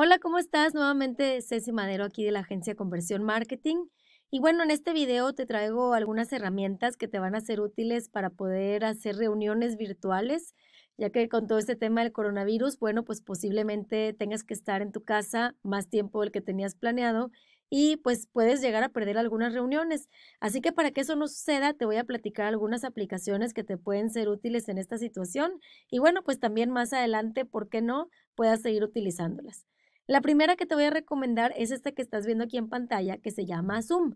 Hola, ¿cómo estás? Nuevamente Ceci Madero aquí de la agencia Conversión Marketing. Y bueno, en este video te traigo algunas herramientas que te van a ser útiles para poder hacer reuniones virtuales, ya que con todo este tema del coronavirus, bueno, pues posiblemente tengas que estar en tu casa más tiempo del que tenías planeado y pues puedes llegar a perder algunas reuniones. Así que para que eso no suceda, te voy a platicar algunas aplicaciones que te pueden ser útiles en esta situación y bueno, pues también más adelante, ¿por qué no?, puedas seguir utilizándolas. La primera que te voy a recomendar es esta que estás viendo aquí en pantalla, que se llama Zoom.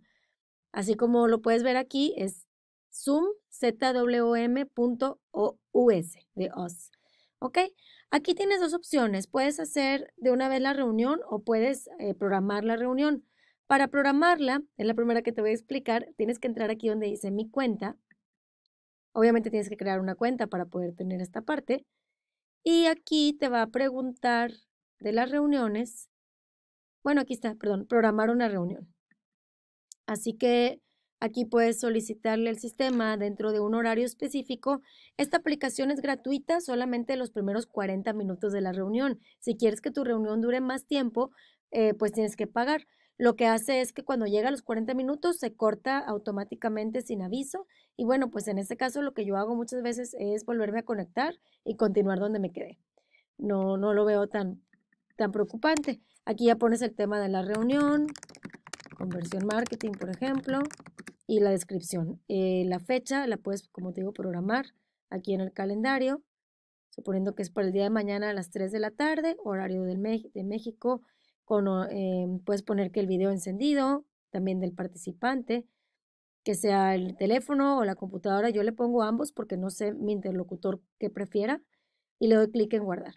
Así como lo puedes ver aquí, es zoom.us de OS. Aquí tienes dos opciones. Puedes hacer de una vez la reunión o puedes eh, programar la reunión. Para programarla, es la primera que te voy a explicar, tienes que entrar aquí donde dice mi cuenta. Obviamente tienes que crear una cuenta para poder tener esta parte. Y aquí te va a preguntar de las reuniones. Bueno, aquí está, perdón, programar una reunión. Así que aquí puedes solicitarle el sistema dentro de un horario específico. Esta aplicación es gratuita solamente los primeros 40 minutos de la reunión. Si quieres que tu reunión dure más tiempo, eh, pues tienes que pagar. Lo que hace es que cuando llega a los 40 minutos se corta automáticamente sin aviso y bueno, pues en este caso lo que yo hago muchas veces es volverme a conectar y continuar donde me quedé. No, no lo veo tan, tan preocupante. Aquí ya pones el tema de la reunión, conversión marketing, por ejemplo, y la descripción. Eh, la fecha la puedes, como te digo, programar aquí en el calendario, suponiendo que es para el día de mañana a las 3 de la tarde, horario del de México, con, eh, puedes poner que el video encendido, también del participante, que sea el teléfono o la computadora, yo le pongo ambos porque no sé mi interlocutor que prefiera y le doy clic en guardar.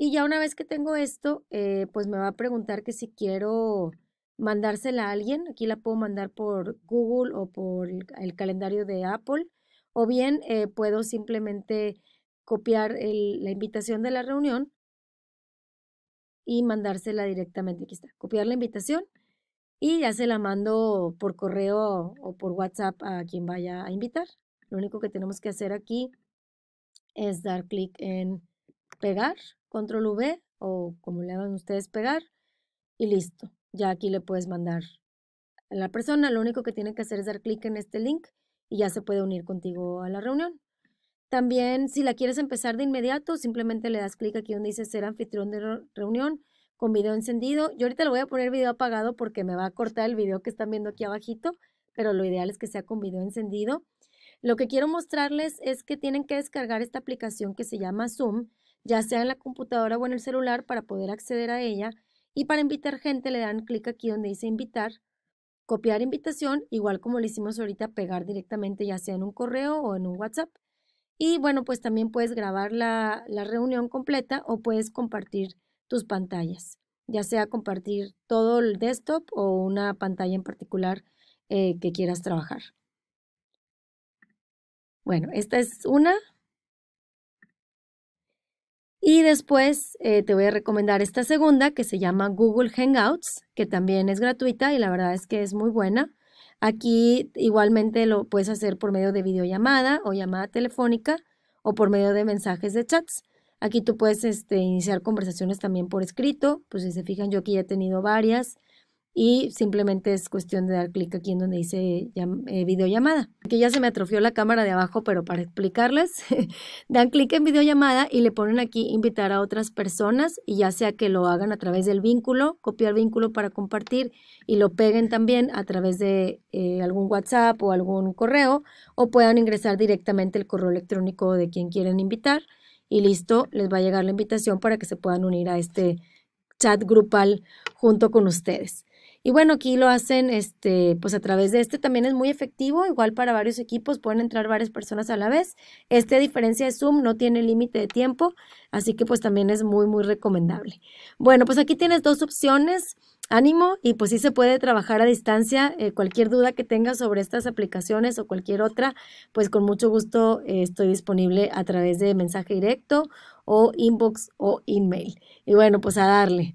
Y ya una vez que tengo esto, eh, pues me va a preguntar que si quiero mandársela a alguien. Aquí la puedo mandar por Google o por el calendario de Apple. O bien eh, puedo simplemente copiar la invitación de la reunión y mandársela directamente. Aquí está, copiar la invitación y ya se la mando por correo o por WhatsApp a quien vaya a invitar. Lo único que tenemos que hacer aquí es dar clic en pegar control V o como le hagan ustedes pegar y listo. Ya aquí le puedes mandar a la persona. Lo único que tiene que hacer es dar clic en este link y ya se puede unir contigo a la reunión. También si la quieres empezar de inmediato, simplemente le das clic aquí donde dice ser anfitrión de reunión con video encendido. Yo ahorita le voy a poner video apagado porque me va a cortar el video que están viendo aquí abajito, pero lo ideal es que sea con video encendido. Lo que quiero mostrarles es que tienen que descargar esta aplicación que se llama Zoom ya sea en la computadora o en el celular para poder acceder a ella. Y para invitar gente le dan clic aquí donde dice invitar, copiar invitación, igual como lo hicimos ahorita, pegar directamente ya sea en un correo o en un WhatsApp. Y bueno, pues también puedes grabar la, reunión completa o puedes compartir tus pantallas, ya sea compartir todo el desktop o una pantalla en particular eh, que quieras trabajar. Bueno, esta es una, y después eh, te voy a recomendar esta segunda que se llama Google Hangouts, que también es gratuita y la verdad es que es muy buena. Aquí igualmente lo puedes hacer por medio de videollamada o llamada telefónica o por medio de mensajes de chats. Aquí tú puedes este, iniciar conversaciones también por escrito, pues si se fijan yo aquí he tenido varias y simplemente es cuestión de dar clic aquí en donde dice eh, videollamada. Aquí ya se me atrofió la cámara de abajo, pero para explicarles, dan clic en videollamada y le ponen aquí invitar a otras personas y ya sea que lo hagan a través del vínculo, copiar vínculo para compartir y lo peguen también a través de eh, algún WhatsApp o algún correo o puedan ingresar directamente el correo electrónico de quien quieren invitar y listo, les va a llegar la invitación para que se puedan unir a este chat grupal junto con ustedes. Y bueno, aquí lo hacen este, pues a través de este, también es muy efectivo, igual para varios equipos, pueden entrar varias personas a la vez. Este, a diferencia de Zoom, no tiene límite de tiempo, así que pues también es muy, muy recomendable. Bueno, pues aquí tienes dos opciones ánimo y pues sí se puede trabajar a distancia. Eh, cualquier duda que tengas sobre estas aplicaciones o cualquier otra, pues con mucho gusto eh, estoy disponible a través de mensaje directo o inbox o email. Y bueno, pues a darle.